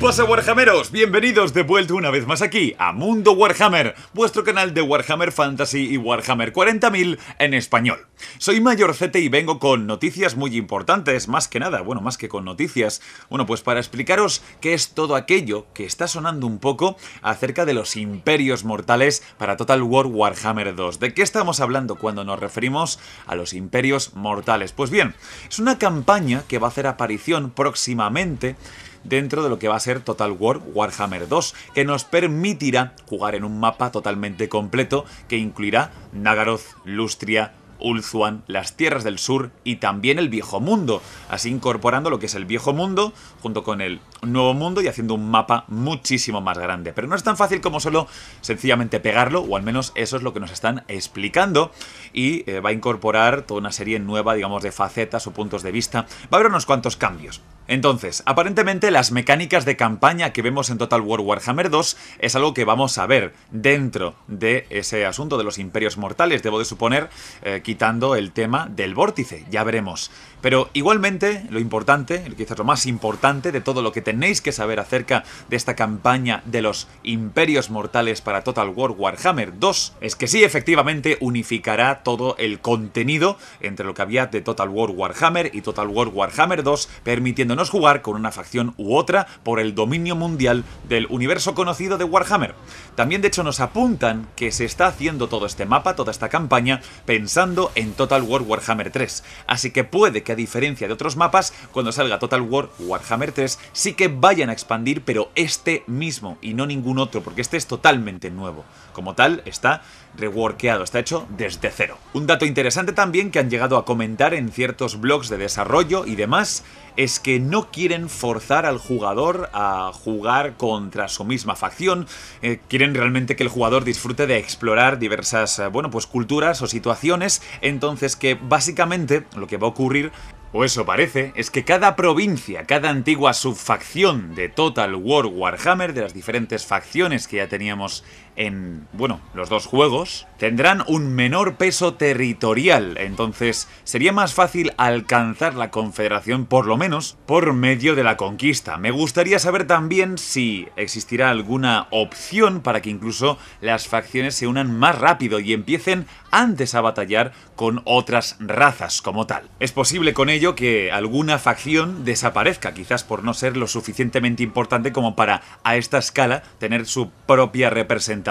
pasa Warhammeros? Bienvenidos de vuelta una vez más aquí a Mundo Warhammer, vuestro canal de Warhammer Fantasy y Warhammer 40.000 en español. Soy Mayor Z y vengo con noticias muy importantes, más que nada, bueno, más que con noticias, bueno, pues para explicaros qué es todo aquello que está sonando un poco acerca de los imperios mortales para Total War Warhammer 2. ¿De qué estamos hablando cuando nos referimos a los imperios mortales? Pues bien, es una campaña que va a hacer aparición próximamente dentro de lo que va a ser Total War Warhammer 2, que nos permitirá jugar en un mapa totalmente completo que incluirá Nagaroth, Lustria, Ulzuan, las tierras del sur y también el viejo mundo, así incorporando lo que es el viejo mundo junto con el nuevo mundo y haciendo un mapa muchísimo más grande. Pero no es tan fácil como solo sencillamente pegarlo, o al menos eso es lo que nos están explicando, y eh, va a incorporar toda una serie nueva, digamos, de facetas o puntos de vista. Va a haber unos cuantos cambios. Entonces, aparentemente las mecánicas de campaña que vemos en Total War Warhammer 2 es algo que vamos a ver dentro de ese asunto de los imperios mortales, debo de suponer, eh, quitando el tema del vórtice, ya veremos. Pero igualmente, lo importante, quizás lo más importante de todo lo que tenéis que saber acerca de esta campaña de los imperios mortales para Total War Warhammer 2, es que sí, efectivamente, unificará todo el contenido entre lo que había de Total War Warhammer y Total War Warhammer 2, permitiéndonos jugar con una facción u otra por el dominio mundial del universo conocido de Warhammer. También de hecho nos apuntan que se está haciendo todo este mapa, toda esta campaña, pensando en Total War Warhammer 3, así que puede que a diferencia de otros mapas, cuando salga Total War Warhammer 3 sí que vayan a expandir, pero este mismo y no ningún otro, porque este es totalmente nuevo. Como tal, está reworkeado, está hecho desde cero. Un dato interesante también que han llegado a comentar en ciertos blogs de desarrollo y demás es que no quieren forzar al jugador a jugar contra su misma facción, eh, quieren realmente que el jugador disfrute de explorar diversas, eh, bueno, pues culturas o situaciones, entonces que básicamente lo que va a ocurrir o eso parece, es que cada provincia, cada antigua subfacción de Total War Warhammer, de las diferentes facciones que ya teníamos en, bueno, los dos juegos, tendrán un menor peso territorial, entonces sería más fácil alcanzar la Confederación por lo menos por medio de la conquista. Me gustaría saber también si existirá alguna opción para que incluso las facciones se unan más rápido y empiecen antes a batallar con otras razas como tal. Es posible con ello que alguna facción desaparezca, quizás por no ser lo suficientemente importante como para a esta escala tener su propia representación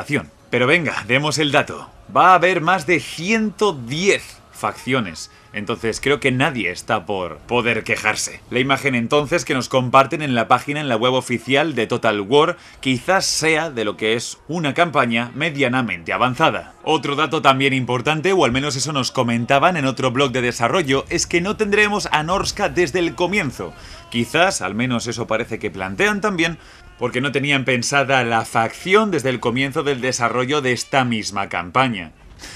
pero venga, demos el dato. Va a haber más de 110 facciones. Entonces creo que nadie está por poder quejarse. La imagen entonces que nos comparten en la página en la web oficial de Total War quizás sea de lo que es una campaña medianamente avanzada. Otro dato también importante, o al menos eso nos comentaban en otro blog de desarrollo, es que no tendremos a Norska desde el comienzo. Quizás, al menos eso parece que plantean también, porque no tenían pensada la facción desde el comienzo del desarrollo de esta misma campaña.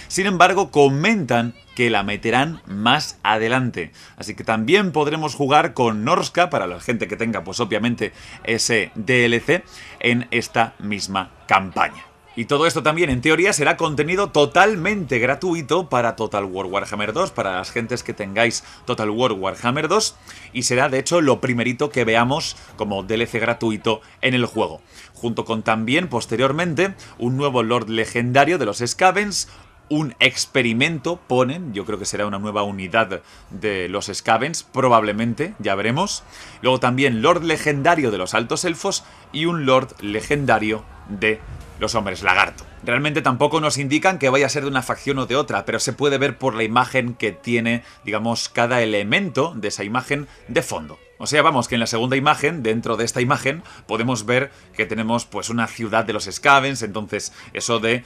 Sin embargo, comentan que la meterán más adelante. Así que también podremos jugar con Norska para la gente que tenga pues obviamente ese DLC en esta misma campaña. Y todo esto también, en teoría, será contenido totalmente gratuito para Total War Warhammer 2, para las gentes que tengáis Total War Warhammer 2, y será de hecho lo primerito que veamos como DLC gratuito en el juego. Junto con también, posteriormente, un nuevo Lord Legendario de los Scavens, un experimento, ponen, yo creo que será una nueva unidad de los Scavens, probablemente, ya veremos. Luego también Lord Legendario de los Altos Elfos y un Lord Legendario de los hombres lagarto. Realmente tampoco nos indican que vaya a ser de una facción o de otra, pero se puede ver por la imagen que tiene, digamos, cada elemento de esa imagen de fondo. O sea, vamos, que en la segunda imagen, dentro de esta imagen, podemos ver que tenemos pues una ciudad de los Scavens, entonces eso de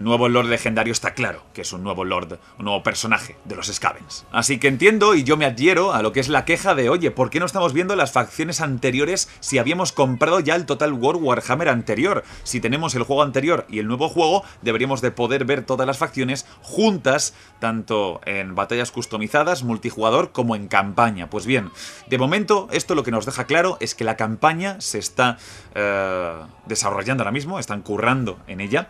Nuevo Lord Legendario está claro que es un nuevo Lord, un nuevo personaje de los Scavens. Así que entiendo y yo me adhiero a lo que es la queja de, oye, ¿por qué no estamos viendo las facciones anteriores si habíamos comprado ya el Total War Warhammer anterior? Si tenemos el juego anterior y el nuevo juego, deberíamos de poder ver todas las facciones juntas, tanto en batallas customizadas, multijugador, como en campaña. Pues bien, de momento esto lo que nos deja claro es que la campaña se está eh, desarrollando ahora mismo, están currando en ella.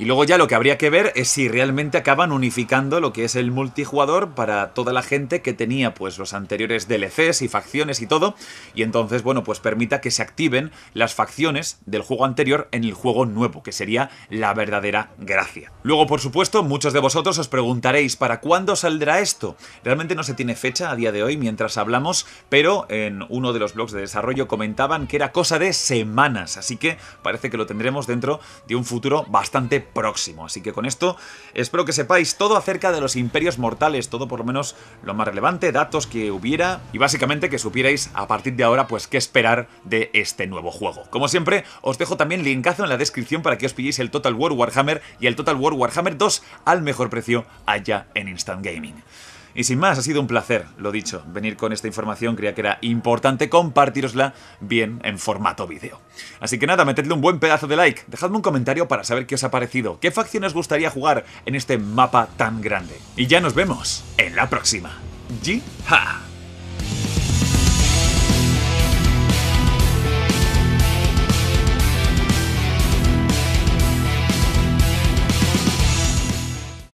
Y luego ya lo que habría que ver es si realmente acaban unificando lo que es el multijugador para toda la gente que tenía pues los anteriores DLCs y facciones y todo, y entonces bueno, pues permita que se activen las facciones del juego anterior en el juego nuevo, que sería la verdadera gracia. Luego, por supuesto, muchos de vosotros os preguntaréis ¿para cuándo saldrá esto? Realmente no se tiene fecha a día de hoy mientras hablamos, pero en uno de los blogs de desarrollo comentaban que era cosa de semanas, así que parece que lo tendremos dentro de un futuro bastante próximo. Así que con esto espero que sepáis todo acerca de los imperios mortales, todo por lo menos lo más relevante, datos que hubiera y básicamente que supierais a partir de ahora pues qué esperar de este nuevo juego. Como siempre, os dejo también linkazo en la descripción para que os pilléis el Total War Warhammer y el Total War Warhammer 2 al mejor precio allá en Instant Gaming. Y sin más, ha sido un placer, lo dicho, venir con esta información, creía que era importante compartirosla bien en formato vídeo. Así que nada, metedle un buen pedazo de like, dejadme un comentario para saber qué os ha parecido, qué facción os gustaría jugar en este mapa tan grande. Y ya nos vemos en la próxima. ji